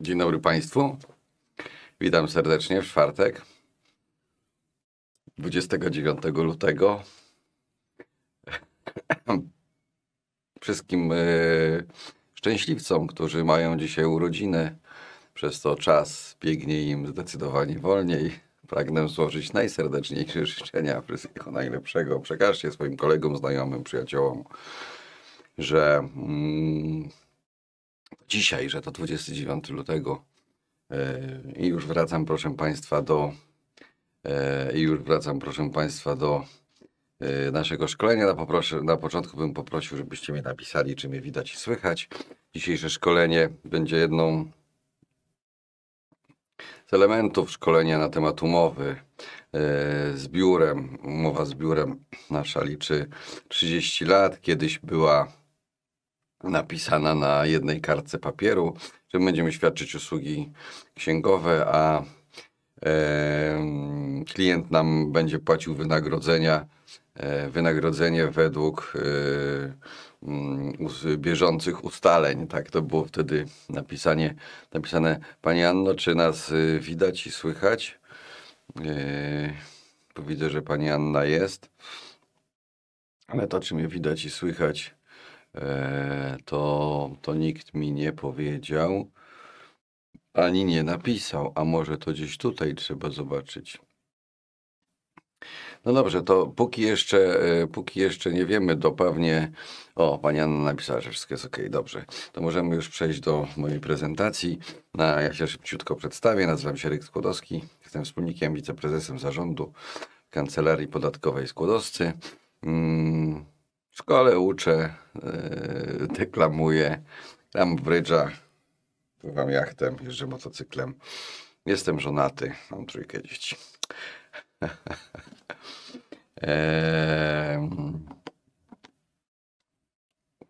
Dzień dobry Państwu. Witam serdecznie w czwartek, 29 lutego. Wszystkim yy, szczęśliwcom, którzy mają dzisiaj urodziny, przez to czas biegnie im zdecydowanie wolniej. Pragnę złożyć najserdeczniejsze życzenia, wszystkiego najlepszego. Przekażcie swoim kolegom, znajomym, przyjaciołom, że. Yy, dzisiaj, że to 29 lutego. E, I już wracam, proszę Państwa, do e, i już wracam, proszę Państwa, do e, naszego szkolenia. Na, poproszę, na początku bym poprosił, żebyście mi napisali, czy mnie widać i słychać. Dzisiejsze szkolenie będzie jedną z elementów szkolenia na temat umowy z biurem. Umowa z biurem nasza liczy 30 lat. Kiedyś była napisana na jednej kartce papieru, że będziemy świadczyć usługi księgowe, a e, klient nam będzie płacił wynagrodzenia, e, wynagrodzenie według e, mm, bieżących ustaleń. Tak to było wtedy napisanie, napisane. Pani Anno, czy nas y, widać i słychać? E, bo widzę, że pani Anna jest. Ale to, czy mnie widać i słychać, E, to, to nikt mi nie powiedział ani nie napisał, a może to gdzieś tutaj trzeba zobaczyć. No dobrze, to póki jeszcze, e, póki jeszcze nie wiemy dopewnie. O, pani Anna napisała, że wszystko jest ok, dobrze. To możemy już przejść do mojej prezentacji. No, ja się szybciutko przedstawię. Nazywam się Ryk Skłodowski. Jestem wspólnikiem, wiceprezesem zarządu Kancelarii Podatkowej Skłodowscy. Mm, szkole uczę, yy, deklamuję, tam w brydża, pływam jachtem, jeżdżę motocyklem. Jestem żonaty, mam trójkę dzieci.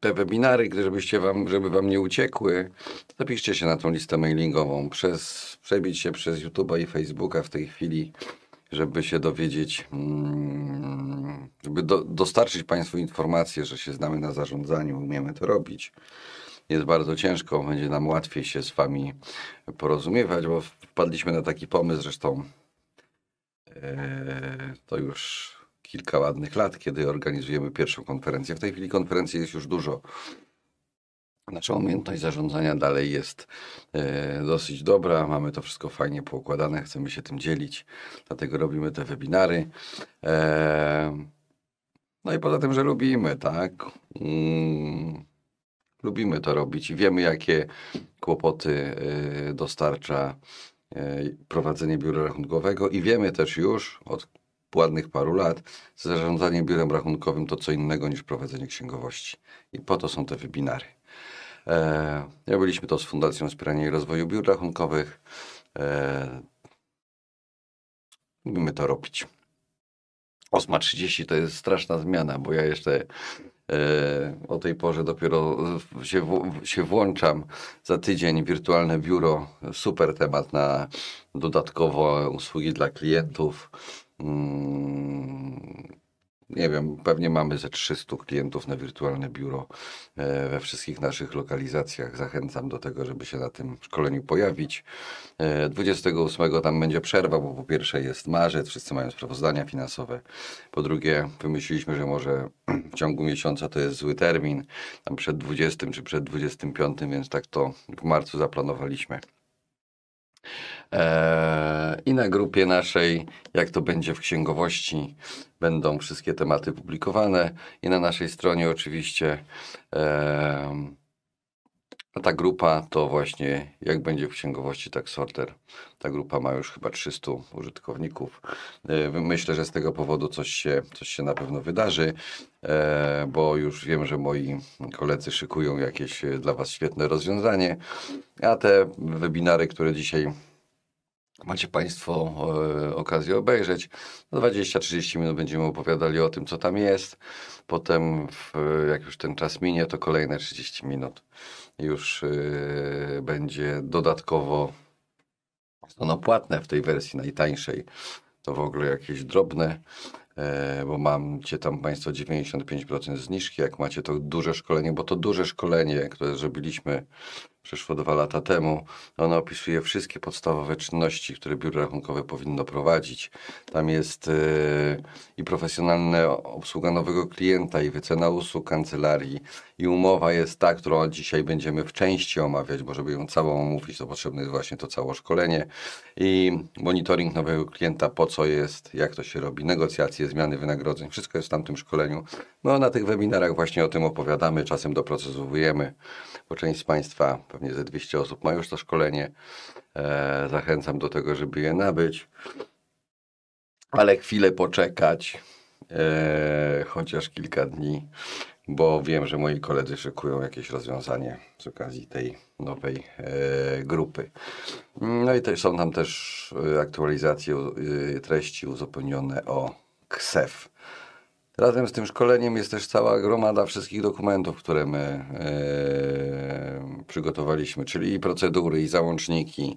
te webinary, żebyście wam, żeby wam nie uciekły, zapiszcie się na tą listę mailingową. Przez, przebić się przez YouTube'a i Facebooka w tej chwili żeby się dowiedzieć, mm, żeby do, dostarczyć Państwu informację, że się znamy na zarządzaniu, umiemy to robić. Jest bardzo ciężko, będzie nam łatwiej się z Wami porozumiewać, bo wpadliśmy na taki pomysł, zresztą e, to już kilka ładnych lat, kiedy organizujemy pierwszą konferencję. W tej chwili konferencji jest już dużo Nasza znaczy, umiejętność zarządzania dalej jest e, dosyć dobra, mamy to wszystko fajnie poukładane, chcemy się tym dzielić, dlatego robimy te webinary. E, no i poza tym, że lubimy, tak? Mm, lubimy to robić i wiemy, jakie kłopoty e, dostarcza e, prowadzenie biura rachunkowego i wiemy też już od ładnych paru lat, zarządzanie biurem rachunkowym to co innego niż prowadzenie księgowości. I po to są te webinary. Robiliśmy e, to z Fundacją Wspierania i Rozwoju Biur Rachunkowych. E, lubimy to robić. 8.30 to jest straszna zmiana, bo ja jeszcze e, o tej porze dopiero się, w, się włączam. Za tydzień wirtualne biuro, super temat na dodatkowo usługi dla klientów. Hmm nie wiem, pewnie mamy ze 300 klientów na wirtualne biuro e, we wszystkich naszych lokalizacjach. Zachęcam do tego, żeby się na tym szkoleniu pojawić. 28 e, tam będzie przerwa, bo po pierwsze jest marzec, wszyscy mają sprawozdania finansowe. Po drugie, wymyśliliśmy, że może w ciągu miesiąca to jest zły termin, tam przed 20 czy przed 25, więc tak to w marcu zaplanowaliśmy. Eee, I na grupie naszej, jak to będzie w księgowości, będą wszystkie tematy publikowane. I na naszej stronie oczywiście. Eee, a no ta grupa to właśnie, jak będzie w księgowości, tak sorter. Ta grupa ma już chyba 300 użytkowników. E, myślę, że z tego powodu coś się, coś się na pewno wydarzy, e, bo już wiem, że moi koledzy szykują jakieś e, dla Was świetne rozwiązanie. A te webinary, które dzisiaj macie Państwo okazję obejrzeć, 20-30 no minut będziemy opowiadali o tym, co tam jest Potem, w, jak już ten czas minie, to kolejne 30 minut już yy, będzie dodatkowo No płatne w tej wersji najtańszej. To w ogóle jakieś drobne, bo yy, bo macie tam Państwo 95% zniżki, jak macie to duże szkolenie, bo to duże szkolenie, które zrobiliśmy przeszło dwa lata temu. Ona opisuje wszystkie podstawowe czynności, które biuro rachunkowe powinno prowadzić. Tam jest e, i profesjonalna obsługa nowego klienta, i wycena usług kancelarii, i umowa jest ta, którą dzisiaj będziemy w części omawiać, bo żeby ją całą omówić, to potrzebne jest właśnie to całe szkolenie i monitoring nowego klienta, po co jest, jak to się robi, negocjacje, zmiany wynagrodzeń, wszystko jest w tamtym szkoleniu. No na tych webinarach właśnie o tym opowiadamy, czasem doprocesowujemy, bo część z Państwa pewnie ze 200 osób ma już to szkolenie. E, zachęcam do tego, żeby je nabyć, ale chwilę poczekać, e, chociaż kilka dni, bo wiem, że moi koledzy szykują jakieś rozwiązanie z okazji tej nowej e, grupy. No i też są tam też aktualizacje treści uzupełnione o KSEF Razem z tym szkoleniem jest też cała gromada wszystkich dokumentów, które my e, przygotowaliśmy, czyli i procedury, i załączniki,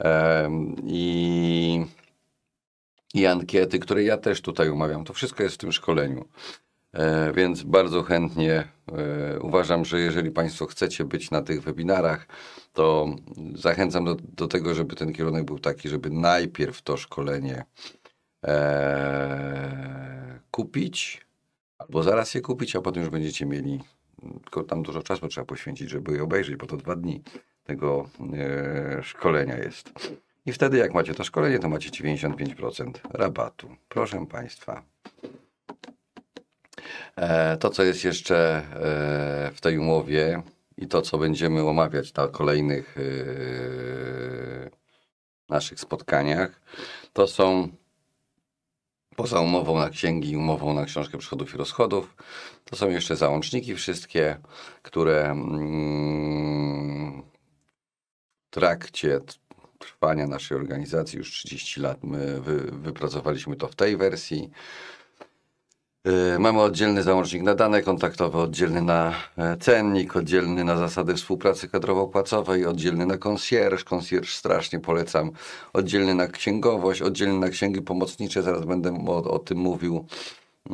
e, i, i ankiety, które ja też tutaj umawiam. To wszystko jest w tym szkoleniu. E, więc bardzo chętnie e, uważam, że jeżeli Państwo chcecie być na tych webinarach, to zachęcam do, do tego, żeby ten kierunek był taki, żeby najpierw to szkolenie e, kupić, albo zaraz je kupić, a potem już będziecie mieli. Tylko tam dużo czasu trzeba poświęcić, żeby je obejrzeć, bo to dwa dni tego e, szkolenia jest. I wtedy, jak macie to szkolenie, to macie 95% rabatu. Proszę Państwa. E, to, co jest jeszcze e, w tej umowie i to, co będziemy omawiać na kolejnych e, naszych spotkaniach, to są poza umową na księgi i umową na książkę przychodów i rozchodów, to są jeszcze załączniki wszystkie, które mm, w trakcie trwania naszej organizacji już 30 lat my wypracowaliśmy to w tej wersji. Y, mamy oddzielny załącznik na dane kontaktowe, oddzielny na e, cennik, oddzielny na zasady współpracy kadrowo-płacowej, oddzielny na konsjerż, konsjerż strasznie polecam, oddzielny na księgowość, oddzielny na księgi pomocnicze, zaraz będę o, o tym mówił,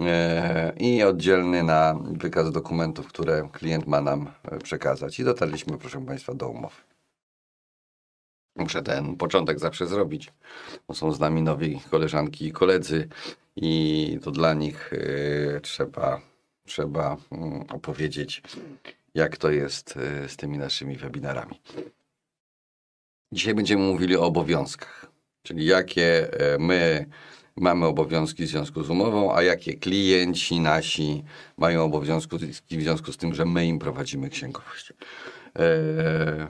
e, i oddzielny na wykaz dokumentów, które klient ma nam e, przekazać. I dotarliśmy, proszę Państwa, do umowy. Muszę ten początek zawsze zrobić, bo są z nami nowi koleżanki i koledzy i to dla nich y, trzeba, trzeba mm, opowiedzieć, jak to jest y, z tymi naszymi webinarami. Dzisiaj będziemy mówili o obowiązkach, czyli jakie e, my mamy obowiązki w związku z umową, a jakie klienci nasi mają obowiązki w związku z tym, że my im prowadzimy księgowość. Yy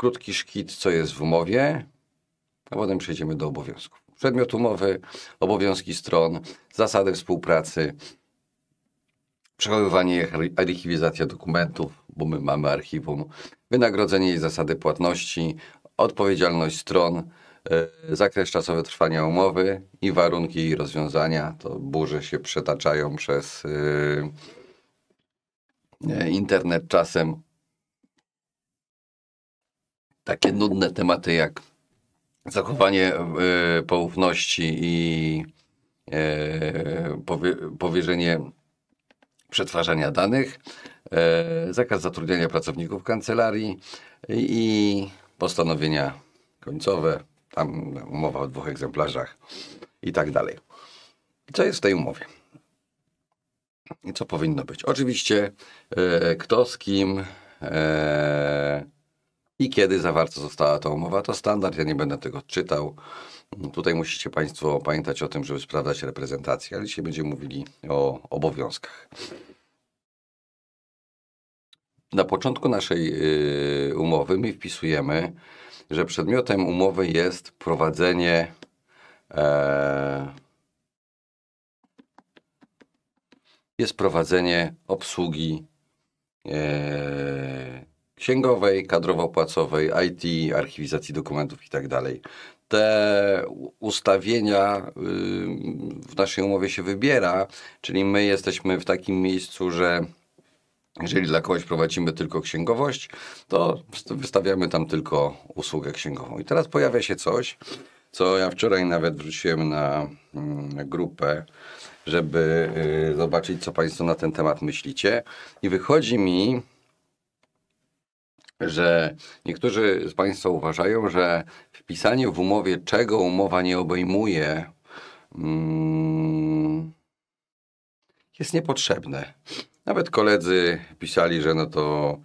krótki szkit, co jest w umowie, a potem przejdziemy do obowiązków. Przedmiot umowy, obowiązki stron, zasady współpracy, przechowywanie i archiwizacja dokumentów, bo my mamy archiwum, wynagrodzenie i zasady płatności, odpowiedzialność stron, e, zakres czasowy trwania umowy i warunki i rozwiązania. To burze się przetaczają przez e, e, internet czasem, takie nudne tematy jak zachowanie y, poufności i y, powie, powierzenie przetwarzania danych, y, zakaz zatrudniania pracowników kancelarii i postanowienia końcowe, tam umowa o dwóch egzemplarzach i tak dalej. Co jest w tej umowie? I co powinno być? Oczywiście kto z kim i kiedy zawarta została ta umowa. To standard, ja nie będę tego czytał. Tutaj musicie Państwo pamiętać o tym, żeby sprawdzać reprezentację, ale dzisiaj będziemy mówili o obowiązkach. Na początku naszej y, umowy my wpisujemy, że przedmiotem umowy jest prowadzenie e, jest prowadzenie obsługi e, księgowej, kadrowo-płacowej, IT, archiwizacji dokumentów itd. Tak Te ustawienia w naszej umowie się wybiera, czyli my jesteśmy w takim miejscu, że jeżeli dla kogoś prowadzimy tylko księgowość, to wystawiamy tam tylko usługę księgową. I teraz pojawia się coś, co ja wczoraj nawet wrzuciłem na mm, grupę, żeby y, zobaczyć, co Państwo na ten temat myślicie. I wychodzi mi że niektórzy z Państwa uważają, że wpisanie w umowie, czego umowa nie obejmuje, mm, jest niepotrzebne. Nawet koledzy pisali, że no to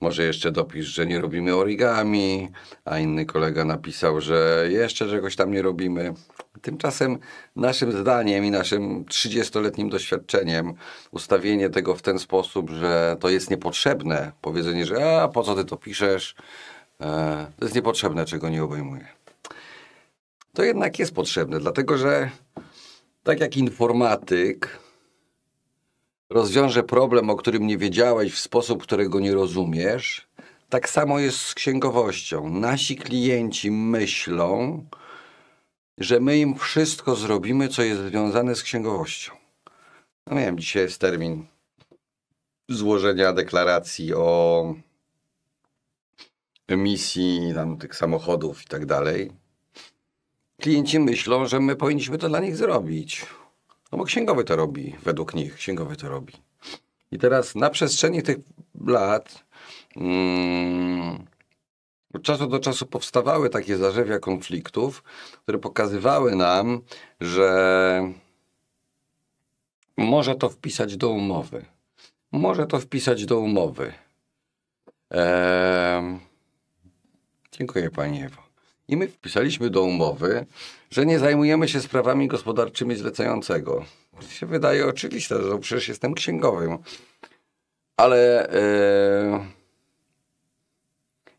może jeszcze dopisz, że nie robimy origami, a inny kolega napisał, że jeszcze czegoś tam nie robimy. Tymczasem naszym zdaniem i naszym 30-letnim doświadczeniem ustawienie tego w ten sposób, że to jest niepotrzebne, powiedzenie, że a po co ty to piszesz, e, to jest niepotrzebne, czego nie obejmuje. To jednak jest potrzebne, dlatego że tak jak informatyk, rozwiąże problem, o którym nie wiedziałeś, w sposób, którego nie rozumiesz. Tak samo jest z księgowością. Nasi klienci myślą, że my im wszystko zrobimy, co jest związane z księgowością. No wiem, dzisiaj jest termin złożenia deklaracji o emisji tam, tych samochodów i tak dalej. Klienci myślą, że my powinniśmy to dla nich zrobić. No bo księgowy to robi, według nich księgowy to robi. I teraz na przestrzeni tych lat hmm, od czasu do czasu powstawały takie zarzewia konfliktów, które pokazywały nam, że może to wpisać do umowy. Może to wpisać do umowy. Eee... Dziękuję Panie Ewo. I my wpisaliśmy do umowy, że nie zajmujemy się sprawami gospodarczymi zlecającego. To się wydaje oczywiste, że przecież jestem księgowym. Ale e,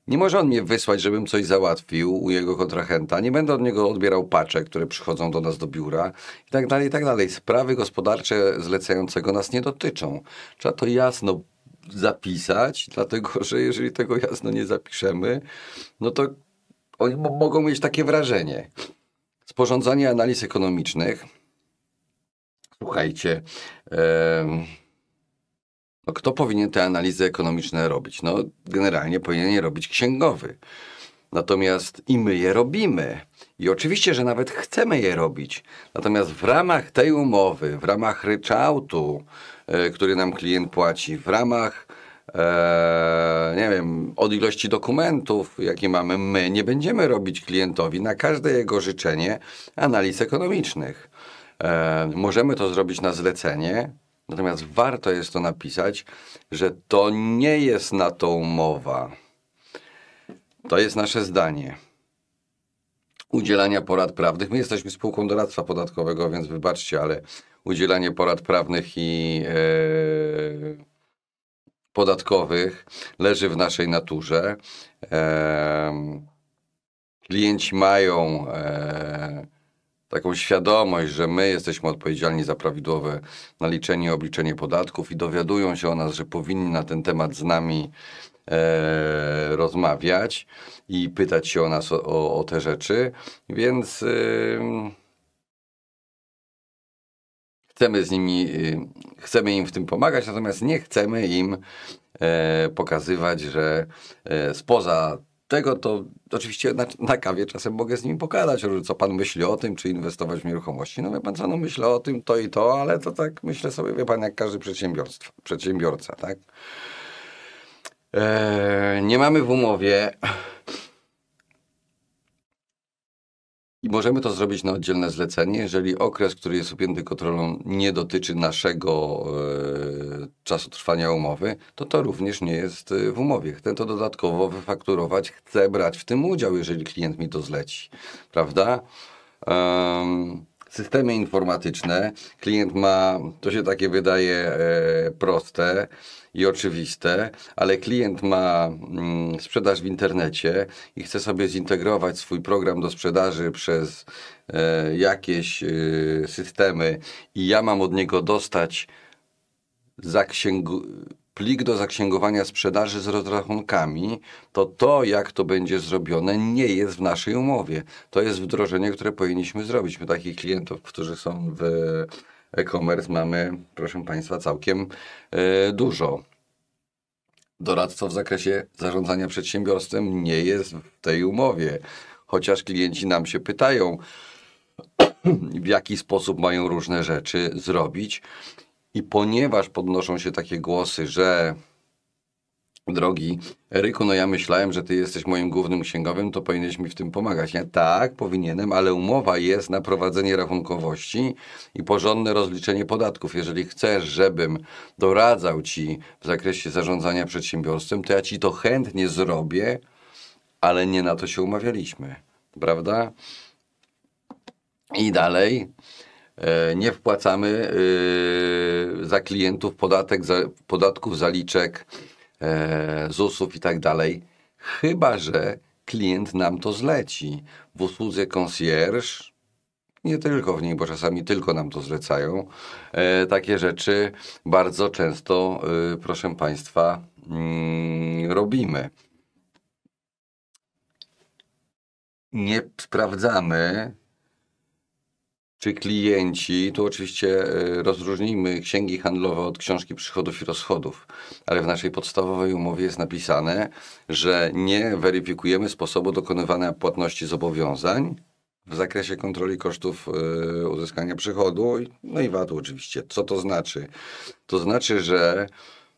nie może on mnie wysłać, żebym coś załatwił u jego kontrahenta. Nie będę od niego odbierał paczek, które przychodzą do nas do biura i tak dalej, i tak dalej. Sprawy gospodarcze zlecającego nas nie dotyczą. Trzeba to jasno zapisać, dlatego że jeżeli tego jasno nie zapiszemy, no to oni mogą mieć takie wrażenie. Sporządzanie analiz ekonomicznych, słuchajcie, no kto powinien te analizy ekonomiczne robić? No generalnie powinien je robić księgowy. Natomiast i my je robimy. I oczywiście, że nawet chcemy je robić. Natomiast w ramach tej umowy, w ramach ryczałtu, e, który nam klient płaci, w ramach e, nie wiem, od ilości dokumentów, jakie mamy my, nie będziemy robić klientowi na każde jego życzenie analiz ekonomicznych. E, możemy to zrobić na zlecenie, natomiast warto jest to napisać, że to nie jest na to umowa. To jest nasze zdanie udzielania porad prawnych. My jesteśmy spółką doradztwa podatkowego, więc wybaczcie, ale udzielanie porad prawnych i yy, podatkowych leży w naszej naturze. E, klienci mają e, taką świadomość, że my jesteśmy odpowiedzialni za prawidłowe naliczenie i obliczenie podatków i dowiadują się o nas, że powinni na ten temat z nami e, rozmawiać i pytać się o nas o, o, o te rzeczy. Więc. E, chcemy z nimi, y, chcemy im w tym pomagać, natomiast nie chcemy im e, pokazywać, że e, spoza tego to oczywiście na, na, kawie czasem mogę z nimi pokazać, że co pan myśli o tym, czy inwestować w nieruchomości. No wie pan co, no myślę o tym to i to, ale to tak myślę sobie, wie pan, jak każdy przedsiębiorstwo, przedsiębiorca, tak? E, nie mamy w umowie I możemy to zrobić na oddzielne zlecenie, jeżeli okres, który jest objęty kontrolą, nie dotyczy naszego e, czasu trwania umowy, to to również nie jest e, w umowie. Chcę to dodatkowo wyfakturować, chcę brać w tym udział, jeżeli klient mi to zleci, prawda? Um, systemy informatyczne. Klient ma, to się takie wydaje e, proste i oczywiste, ale klient ma mm, sprzedaż w internecie i chce sobie zintegrować swój program do sprzedaży przez e, jakieś e, systemy i ja mam od niego dostać zaksięgu plik do zaksięgowania sprzedaży z rozrachunkami, to to, jak to będzie zrobione, nie jest w naszej umowie. To jest wdrożenie, które powinniśmy zrobić. My takich klientów, którzy są w e-commerce, mamy, proszę Państwa, całkiem e, dużo. Doradztwo w zakresie zarządzania przedsiębiorstwem nie jest w tej umowie, chociaż klienci nam się pytają, w jaki sposób mają różne rzeczy zrobić. I ponieważ podnoszą się takie głosy, że drogi Eryku, no ja myślałem, że ty jesteś moim głównym księgowym, to powinieneś mi w tym pomagać. Ja tak, powinienem, ale umowa jest na prowadzenie rachunkowości i porządne rozliczenie podatków. Jeżeli chcesz, żebym doradzał ci w zakresie zarządzania przedsiębiorstwem, to ja ci to chętnie zrobię, ale nie na to się umawialiśmy, prawda? I dalej. E, nie wpłacamy e, za klientów podatek, podatków, zaliczek, e, ZUS-ów i tak dalej, chyba że klient nam to zleci. W usłudze concierge, nie tylko w niej, bo czasami tylko nam to zlecają, takie rzeczy bardzo często, proszę Państwa, mm, robimy. Nie sprawdzamy czy klienci, tu oczywiście e, rozróżnijmy księgi handlowe od książki przychodów i rozchodów, ale w naszej podstawowej umowie jest napisane, że nie weryfikujemy sposobu dokonywania płatności zobowiązań w zakresie kontroli kosztów e, uzyskania przychodu, no i VAT-u oczywiście. Co to znaczy? To znaczy, że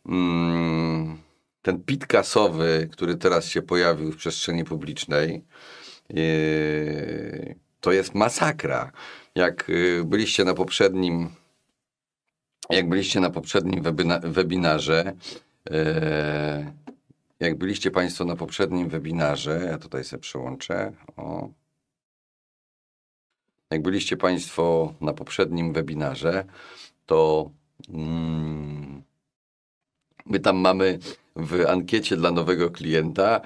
mm, ten pit kasowy, który teraz się pojawił w przestrzeni publicznej, yy, to jest masakra jak y, byliście na poprzednim, jak byliście na poprzednim webina webinarze, e, jak byliście Państwo na poprzednim webinarze, ja tutaj sobie przełączę, o. Jak byliście Państwo na poprzednim webinarze, to mm, my tam mamy w ankiecie dla nowego klienta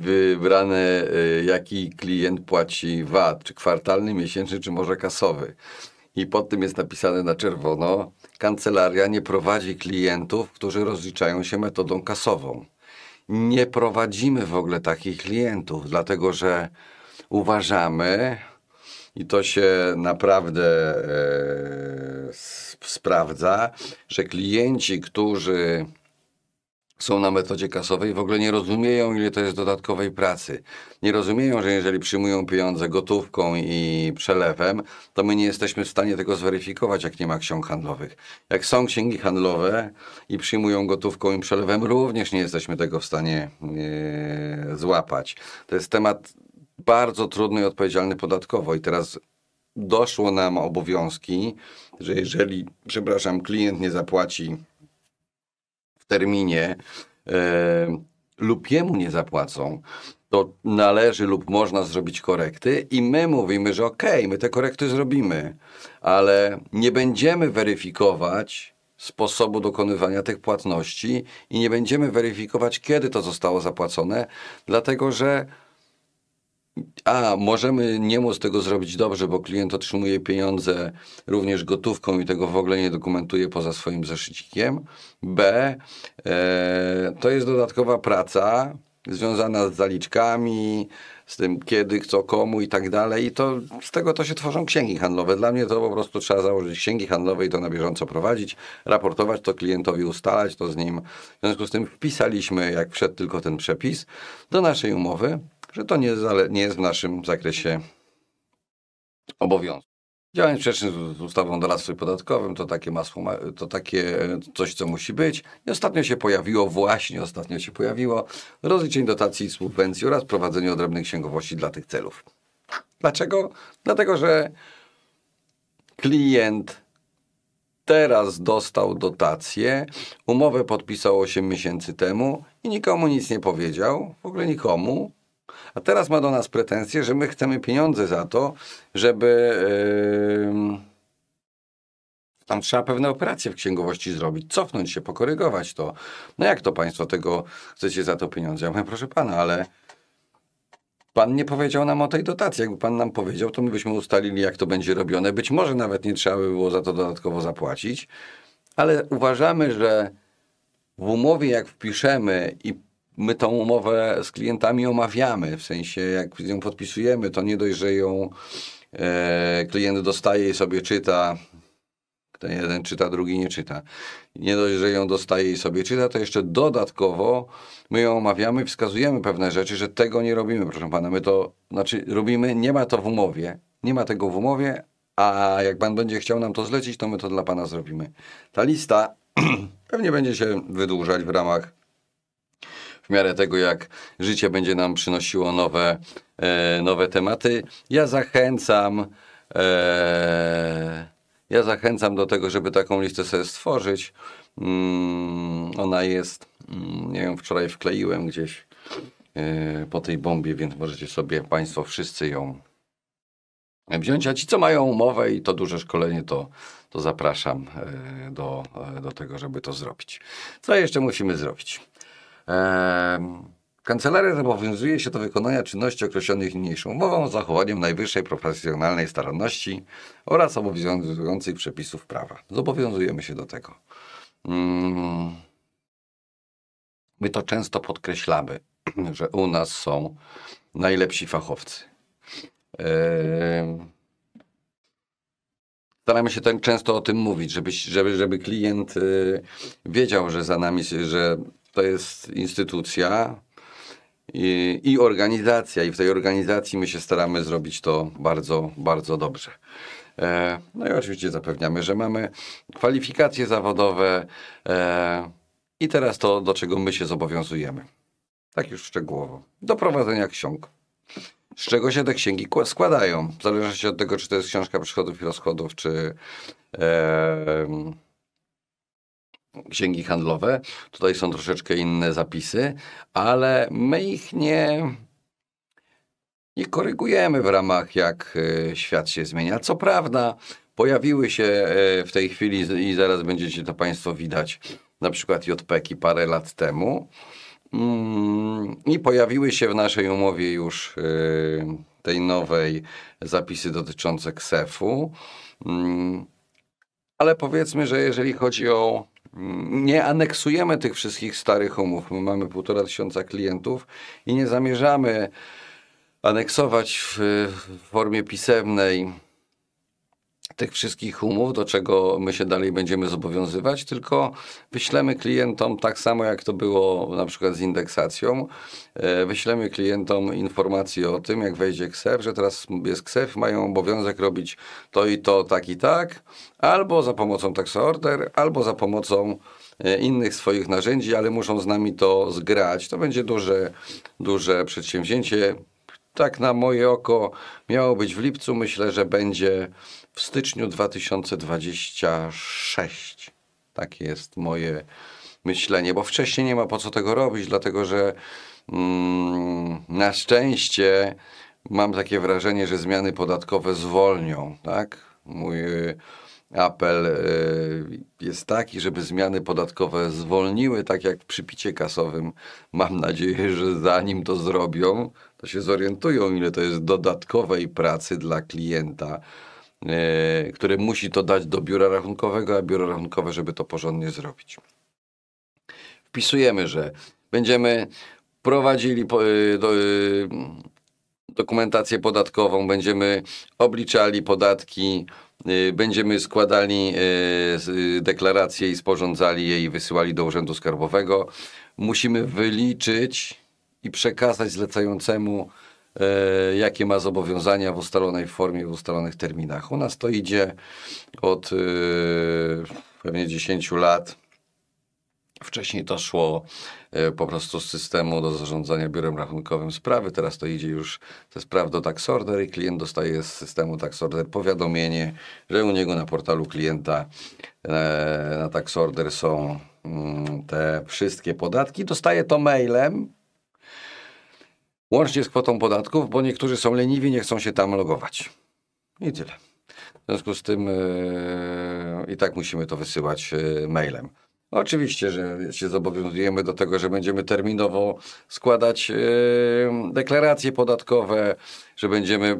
wybrane, y, jaki klient płaci VAT, czy kwartalny, miesięczny, czy może kasowy. I pod tym jest napisane na czerwono, kancelaria nie prowadzi klientów, którzy rozliczają się metodą kasową. Nie prowadzimy w ogóle takich klientów, dlatego że uważamy, i to się naprawdę e, sprawdza, że klienci, którzy są na metodzie kasowej, w ogóle nie rozumieją, ile to jest dodatkowej pracy. Nie rozumieją, że jeżeli przyjmują pieniądze gotówką i przelewem, to my nie jesteśmy w stanie tego zweryfikować, jak nie ma ksiąg handlowych. Jak są księgi handlowe i przyjmują gotówką i przelewem, również nie jesteśmy tego w stanie yy, złapać. To jest temat bardzo trudny i odpowiedzialny podatkowo. I teraz doszło nam obowiązki, że jeżeli, przepraszam, klient nie zapłaci terminie e, lub jemu nie zapłacą, to należy lub można zrobić korekty i my mówimy, że okej, okay, my te korekty zrobimy, ale nie będziemy weryfikować sposobu dokonywania tych płatności i nie będziemy weryfikować, kiedy to zostało zapłacone, dlatego że a możemy nie móc tego zrobić dobrze, bo klient otrzymuje pieniądze również gotówką i tego w ogóle nie dokumentuje poza swoim zeszycikiem. B, e, to jest dodatkowa praca związana z zaliczkami, z tym kiedy, co, komu i tak dalej. I to z tego to się tworzą księgi handlowe. Dla mnie to po prostu trzeba założyć księgi handlowe i to na bieżąco prowadzić, raportować to klientowi, ustalać to z nim. W związku z tym wpisaliśmy, jak wszedł tylko ten przepis, do naszej umowy że to nie, nie jest w naszym zakresie obowiązku. Działanie sprzecznych z ustawą o doradztwie podatkowym to takie masło, to takie e, coś, co musi być. I ostatnio się pojawiło, właśnie ostatnio się pojawiło, rozliczeń dotacji i subwencji oraz prowadzenie odrębnej księgowości dla tych celów. Dlaczego? Dlatego, że klient teraz dostał dotację, umowę podpisał 8 miesięcy temu i nikomu nic nie powiedział, w ogóle nikomu, a teraz ma do nas pretensje, że my chcemy pieniądze za to, żeby. Yy, tam trzeba pewne operacje w księgowości zrobić, cofnąć się, pokorygować to. No jak to państwo tego chcecie za to pieniądze? Ja mówię, proszę pana, ale pan nie powiedział nam o tej dotacji. Jakby pan nam powiedział, to my byśmy ustalili, jak to będzie robione. Być może nawet nie trzeba by było za to dodatkowo zapłacić, ale uważamy, że w umowie, jak wpiszemy i my tą umowę z klientami omawiamy, w sensie jak ją podpisujemy, to nie dość, że ją e, klient dostaje i sobie czyta, ten jeden czyta, drugi nie czyta. Nie dość, że ją dostaje i sobie czyta, to jeszcze dodatkowo my ją omawiamy, wskazujemy pewne rzeczy, że tego nie robimy, proszę pana. My to, znaczy robimy, nie ma to w umowie, nie ma tego w umowie, a jak pan będzie chciał nam to zlecić, to my to dla pana zrobimy. Ta lista pewnie będzie się wydłużać w ramach w miarę tego, jak życie będzie nam przynosiło nowe, e, nowe tematy. Ja zachęcam. E, ja zachęcam do tego, żeby taką listę sobie stworzyć. Mm, ona jest, mm, ja ją wczoraj wkleiłem gdzieś e, po tej bombie, więc możecie sobie Państwo wszyscy ją wziąć. A ci, co mają umowę i to duże szkolenie, to, to zapraszam do, do tego, żeby to zrobić. Co jeszcze musimy zrobić? Kancelaria zobowiązuje się do wykonania czynności określonych niniejszą umową z zachowaniem najwyższej profesjonalnej staranności oraz obowiązujących przepisów prawa. Zobowiązujemy się do tego. Mm. My to często podkreślamy, że u nas są najlepsi fachowcy. Staramy się ten, często o tym mówić, żeby, żeby, żeby klient y, wiedział, że za nami, że to jest instytucja i, i organizacja. I w tej organizacji my się staramy zrobić to bardzo, bardzo dobrze. E, no i oczywiście zapewniamy, że mamy kwalifikacje zawodowe e, i teraz to, do czego my się zobowiązujemy. Tak już szczegółowo. Do prowadzenia ksiąg. Z czego się te księgi składają? W zależności od tego, czy to jest książka przychodów i rozchodów, czy e, księgi handlowe. Tutaj są troszeczkę inne zapisy, ale my ich nie, nie korygujemy w ramach jak e, świat się zmienia. Co prawda, pojawiły się e, w tej chwili i zaraz będziecie to Państwo widać, na przykład JPEKi parę lat temu. Mm, I pojawiły się w naszej umowie już e, tej nowej zapisy dotyczące ksefu. Mm, ale powiedzmy, że jeżeli chodzi o nie aneksujemy tych wszystkich starych umów. My mamy półtora tysiąca klientów i nie zamierzamy aneksować w formie pisemnej tych wszystkich umów, do czego my się dalej będziemy zobowiązywać, tylko wyślemy klientom tak samo, jak to było na przykład z indeksacją, e, wyślemy klientom informacje o tym, jak wejdzie KSEF, że teraz jest KSEF, mają obowiązek robić to i to, tak i tak, albo za pomocą tax order, albo za pomocą e, innych swoich narzędzi, ale muszą z nami to zgrać. To będzie duże, duże przedsięwzięcie tak na moje oko miało być w lipcu, myślę, że będzie w styczniu 2026. Takie jest moje myślenie, bo wcześniej nie ma po co tego robić, dlatego że mm, na szczęście mam takie wrażenie, że zmiany podatkowe zwolnią, tak? Mój apel e, jest taki, żeby zmiany podatkowe zwolniły, tak jak przy picie kasowym. Mam nadzieję, że zanim to zrobią, to się zorientują, ile to jest dodatkowej pracy dla klienta, e, który musi to dać do biura rachunkowego, a biuro rachunkowe, żeby to porządnie zrobić. Wpisujemy, że będziemy prowadzili e, dokumentację podatkową, będziemy obliczali podatki, Y, będziemy składali y, y, deklaracje i sporządzali je i wysyłali do Urzędu Skarbowego. Musimy wyliczyć i przekazać zlecającemu, e, jakie ma zobowiązania w ustalonej formie, w ustalonych terminach. U nas to idzie od e, pewnie 10 lat Wcześniej to szło e, po prostu z systemu do zarządzania biurem rachunkowym sprawy, teraz to idzie już ze spraw do tax order i klient dostaje z systemu tax order powiadomienie, że u niego na portalu klienta e, na tax order są mm, te wszystkie podatki. Dostaje to mailem, łącznie z kwotą podatków, bo niektórzy są leniwi, nie chcą się tam logować. I tyle. W związku z tym yy, i tak musimy to wysyłać yy, mailem. Oczywiście, że się zobowiązujemy do tego, że będziemy terminowo składać e, deklaracje podatkowe, że będziemy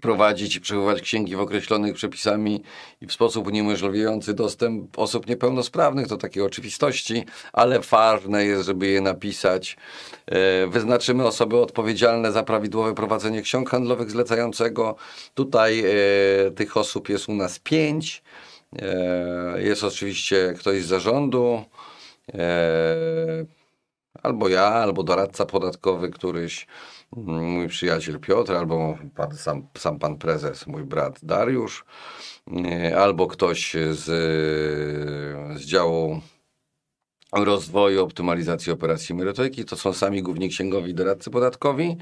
prowadzić i przechowywać księgi w określonych przepisami i w sposób uniemożliwiający dostęp osób niepełnosprawnych do takiej oczywistości, ale ważne jest, żeby je napisać. E, wyznaczymy osoby odpowiedzialne za prawidłowe prowadzenie ksiąg handlowych zlecającego. Tutaj e, tych osób jest u nas pięć. E, jest oczywiście ktoś z zarządu, e, albo ja, albo doradca podatkowy któryś, mm, mój przyjaciel Piotr, albo pan, sam, sam pan prezes, mój brat Dariusz, e, albo ktoś z, z działu rozwoju, optymalizacji operacji merytoryki. To są sami główni księgowi doradcy podatkowi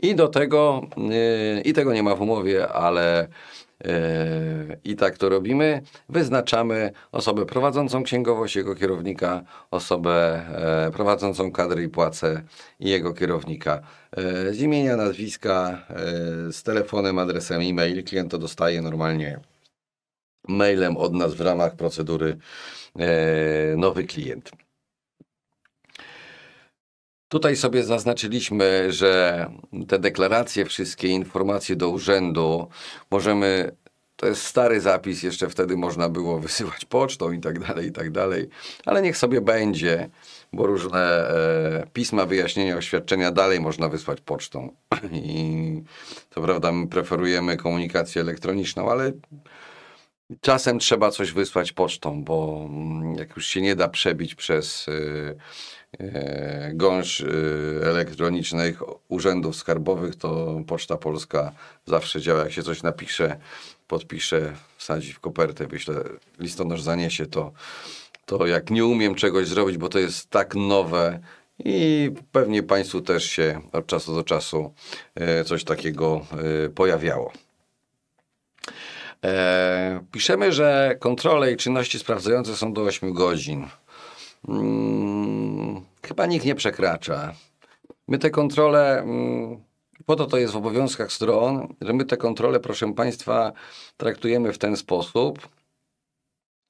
i do tego, i tego nie ma w umowie, ale Yy, I tak to robimy. Wyznaczamy osobę prowadzącą księgowość, jego kierownika, osobę e, prowadzącą kadry i płace i jego kierownika. E, z imienia, nazwiska, e, z telefonem, adresem e-mail. Klient to dostaje normalnie mailem od nas w ramach procedury nowy klient. Tutaj sobie zaznaczyliśmy, że te deklaracje, wszystkie informacje do urzędu możemy. To jest stary zapis, jeszcze wtedy można było wysyłać pocztą i tak dalej, i tak dalej, ale niech sobie będzie, bo różne e, pisma, wyjaśnienia, oświadczenia dalej można wysłać pocztą. I co prawda my preferujemy komunikację elektroniczną, ale czasem trzeba coś wysłać pocztą, bo mm, jak już się nie da przebić przez. E, E, gąszcz y, elektronicznych urzędów skarbowych, to Poczta Polska zawsze działa. Jak się coś napisze, podpisze, wsadzi w kopertę, wyśle, listonosz zaniesie, to, to jak nie umiem czegoś zrobić, bo to jest tak nowe i pewnie Państwu też się od czasu do czasu e, coś takiego e, pojawiało. Piszemy, że kontrole i czynności sprawdzające są do 8 godzin. Mm, chyba nikt nie przekracza. My te kontrole, mm, po to to jest w obowiązkach stron, że my te kontrole, proszę Państwa, traktujemy w ten sposób,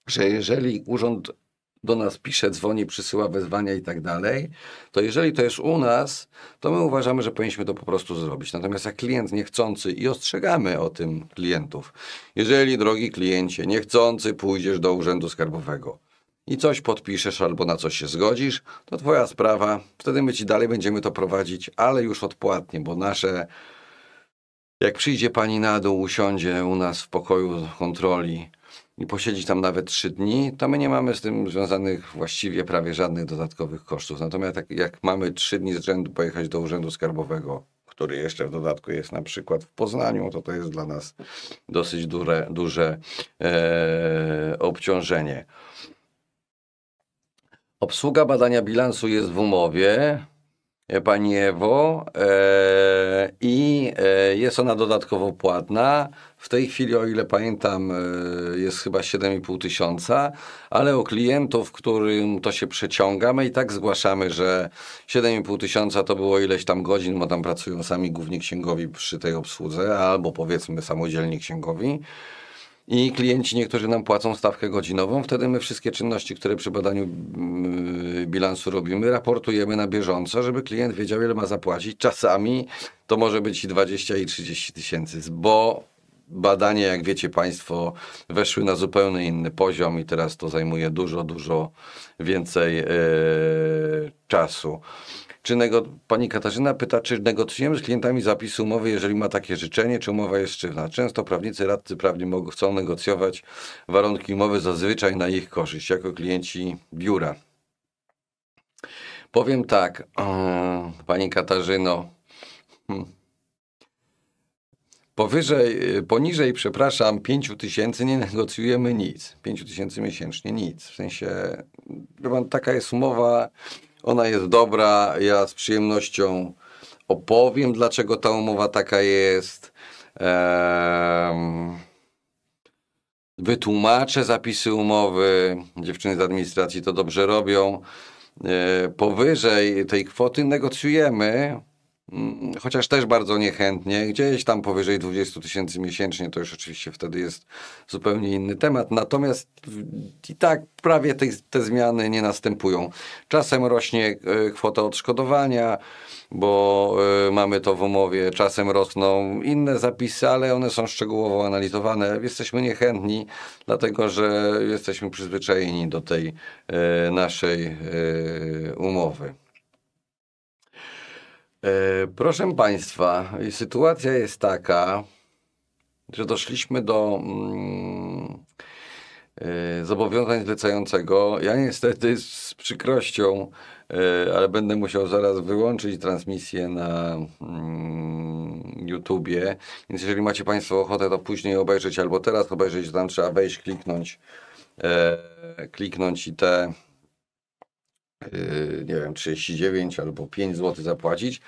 że jeżeli urząd do nas pisze, dzwoni, przysyła wezwania i tak dalej, to jeżeli to jest u nas, to my uważamy, że powinniśmy to po prostu zrobić. Natomiast jak klient niechcący i ostrzegamy o tym klientów, jeżeli drogi kliencie, niechcący pójdziesz do urzędu skarbowego, i coś podpiszesz albo na coś się zgodzisz, to twoja sprawa. Wtedy my ci dalej będziemy to prowadzić, ale już odpłatnie, bo nasze... Jak przyjdzie pani na dół, usiądzie u nas w pokoju kontroli i posiedzi tam nawet trzy dni, to my nie mamy z tym związanych właściwie prawie żadnych dodatkowych kosztów. Natomiast jak, jak mamy trzy dni z rzędu pojechać do Urzędu Skarbowego, który jeszcze w dodatku jest na przykład w Poznaniu, to to jest dla nas dosyć duże duże obciążenie. Obsługa badania bilansu jest w umowie, e, Pani Ewo, e, i e, jest ona dodatkowo płatna. W tej chwili, o ile pamiętam, e, jest chyba 7,5 tysiąca, ale u klientów, którym to się przeciąga, my i tak zgłaszamy, że 7,5 tysiąca to było ileś tam godzin, bo tam pracują sami główni księgowi przy tej obsłudze, albo powiedzmy samodzielni księgowi i klienci niektórzy nam płacą stawkę godzinową. Wtedy my wszystkie czynności, które przy badaniu yy, bilansu robimy, raportujemy na bieżąco, żeby klient wiedział, ile ma zapłacić. Czasami to może być i 20 i 30 tysięcy, bo badania, jak wiecie Państwo, weszły na zupełnie inny poziom i teraz to zajmuje dużo, dużo więcej e, czasu. Czy nego... Pani Katarzyna pyta, czy negocjujemy z klientami zapis umowy, jeżeli ma takie życzenie, czy umowa jest szczywna? Często prawnicy, radcy prawni mogą, chcą negocjować warunki umowy zazwyczaj na ich korzyść, jako klienci biura. Powiem tak, Pani Katarzyno, hmm. Powyżej, y, poniżej, przepraszam, 5 tysięcy nie negocjujemy nic. 5 tysięcy miesięcznie nic. W sensie, taka jest umowa, ona jest dobra, ja z przyjemnością opowiem, dlaczego ta umowa taka jest. wytłumaczę zapisy umowy. Dziewczyny z administracji to dobrze robią. Y, powyżej tej kwoty negocjujemy Mm, chociaż też bardzo niechętnie, gdzieś tam powyżej 20 tysięcy miesięcznie, to już oczywiście wtedy jest zupełnie inny temat. Natomiast i tak prawie te, te zmiany nie następują. Czasem rośnie e, kwota odszkodowania, bo e, mamy to w umowie, czasem rosną inne zapisy, ale one są szczegółowo analizowane. Jesteśmy niechętni, dlatego że jesteśmy przyzwyczajeni do tej e, naszej umowy. E, proszę Państwa, sytuacja jest taka, że doszliśmy do mm, e, zobowiązań zlecającego. Ja niestety z przykrością, e, ale będę musiał zaraz wyłączyć transmisję na YouTube, mm, YouTubie, więc jeżeli macie Państwo ochotę, to później obejrzeć albo teraz obejrzeć, tam trzeba wejść, kliknąć, kliknąć i te Y, nie wiem, 39 albo 5 zł zapłacić,